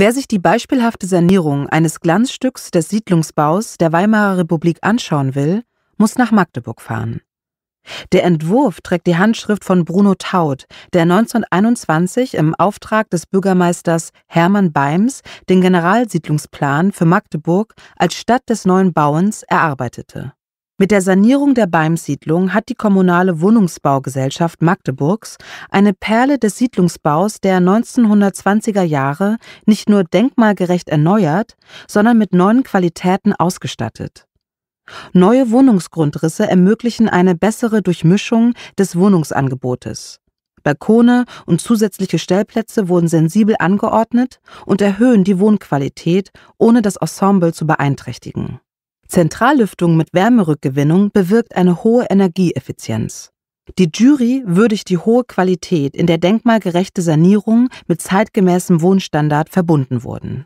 Wer sich die beispielhafte Sanierung eines Glanzstücks des Siedlungsbaus der Weimarer Republik anschauen will, muss nach Magdeburg fahren. Der Entwurf trägt die Handschrift von Bruno Taut, der 1921 im Auftrag des Bürgermeisters Hermann Beims den Generalsiedlungsplan für Magdeburg als Stadt des neuen Bauens erarbeitete. Mit der Sanierung der Beimsiedlung hat die kommunale Wohnungsbaugesellschaft Magdeburgs eine Perle des Siedlungsbaus der 1920er Jahre nicht nur denkmalgerecht erneuert, sondern mit neuen Qualitäten ausgestattet. Neue Wohnungsgrundrisse ermöglichen eine bessere Durchmischung des Wohnungsangebotes. Balkone und zusätzliche Stellplätze wurden sensibel angeordnet und erhöhen die Wohnqualität, ohne das Ensemble zu beeinträchtigen Zentrallüftung mit Wärmerückgewinnung bewirkt eine hohe Energieeffizienz. Die Jury würdigt die hohe Qualität, in der denkmalgerechte Sanierungen mit zeitgemäßem Wohnstandard verbunden wurden.